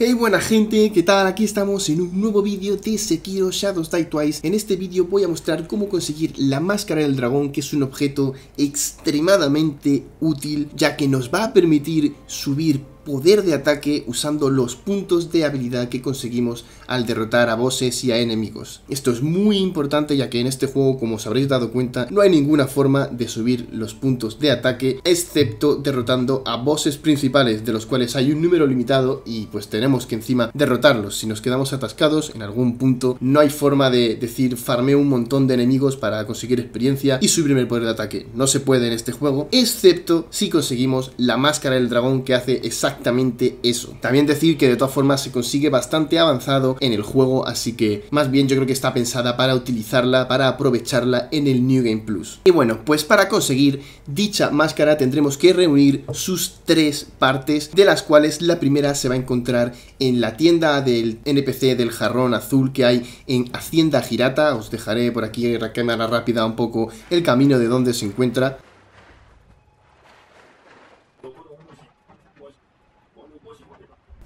Hey buena gente, ¿qué tal? Aquí estamos en un nuevo vídeo de Sekiro Shadows Die Twice. En este vídeo voy a mostrar cómo conseguir la Máscara del Dragón, que es un objeto extremadamente útil, ya que nos va a permitir subir poder de ataque usando los puntos de habilidad que conseguimos al derrotar a bosses y a enemigos. Esto es muy importante ya que en este juego, como os habréis dado cuenta, no hay ninguna forma de subir los puntos de ataque excepto derrotando a bosses principales de los cuales hay un número limitado y pues tenemos que encima derrotarlos. Si nos quedamos atascados en algún punto no hay forma de decir farme un montón de enemigos para conseguir experiencia y subirme el poder de ataque. No se puede en este juego excepto si conseguimos la máscara del dragón que hace exactamente exactamente eso. También decir que de todas formas se consigue bastante avanzado en el juego, así que más bien yo creo que está pensada para utilizarla, para aprovecharla en el New Game Plus. Y bueno, pues para conseguir dicha máscara tendremos que reunir sus tres partes, de las cuales la primera se va a encontrar en la tienda del NPC del jarrón azul que hay en Hacienda Girata. Os dejaré por aquí en la cámara rápida un poco el camino de donde se encuentra.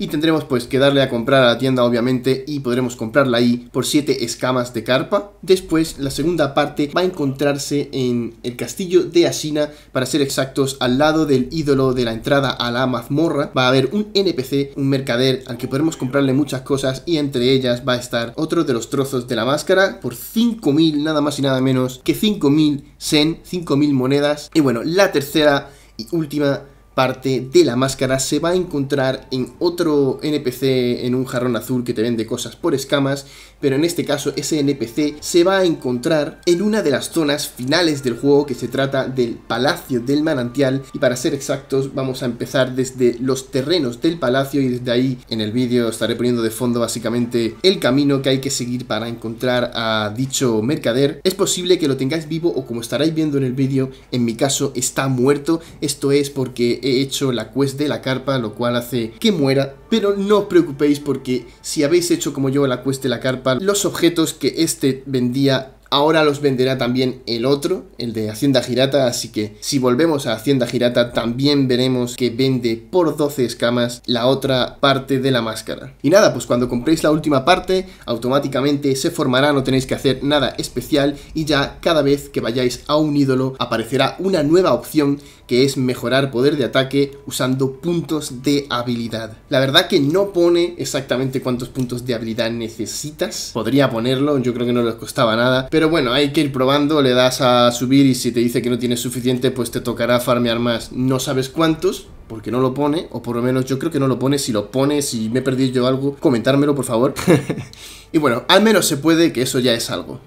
y tendremos pues que darle a comprar a la tienda obviamente y podremos comprarla ahí por 7 escamas de carpa. Después la segunda parte va a encontrarse en el castillo de Asina para ser exactos, al lado del ídolo de la entrada a la mazmorra. Va a haber un NPC, un mercader al que podremos comprarle muchas cosas y entre ellas va a estar otro de los trozos de la máscara por 5.000, nada más y nada menos que 5.000 sen, 5.000 monedas. Y bueno, la tercera y última parte de la máscara se va a encontrar en otro NPC en un jarrón azul que te vende cosas por escamas, pero en este caso ese NPC se va a encontrar en una de las zonas finales del juego que se trata del Palacio del Manantial y para ser exactos vamos a empezar desde los terrenos del palacio y desde ahí en el vídeo estaré poniendo de fondo básicamente el camino que hay que seguir para encontrar a dicho mercader. Es posible que lo tengáis vivo o como estaréis viendo en el vídeo, en mi caso está muerto, esto es porque he hecho la quest de la carpa, lo cual hace que muera, pero no os preocupéis porque si habéis hecho como yo la quest de la carpa, los objetos que este vendía Ahora los venderá también el otro, el de Hacienda Girata, así que si volvemos a Hacienda Girata también veremos que vende por 12 escamas la otra parte de la máscara. Y nada, pues cuando compréis la última parte, automáticamente se formará, no tenéis que hacer nada especial y ya cada vez que vayáis a un ídolo aparecerá una nueva opción que es mejorar poder de ataque usando puntos de habilidad. La verdad que no pone exactamente cuántos puntos de habilidad necesitas, podría ponerlo, yo creo que no les costaba nada, pero pero bueno, hay que ir probando, le das a subir y si te dice que no tienes suficiente, pues te tocará farmear más. No sabes cuántos, porque no lo pone, o por lo menos yo creo que no lo pone. Si lo pone, si me he perdido yo algo, comentármelo por favor. y bueno, al menos se puede, que eso ya es algo.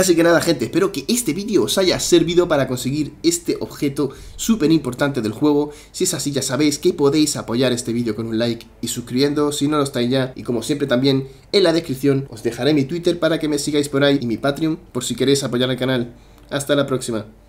Así que nada gente, espero que este vídeo os haya servido para conseguir este objeto súper importante del juego. Si es así ya sabéis que podéis apoyar este vídeo con un like y suscribiendo si no lo estáis ya. Y como siempre también en la descripción os dejaré mi Twitter para que me sigáis por ahí y mi Patreon por si queréis apoyar al canal. Hasta la próxima.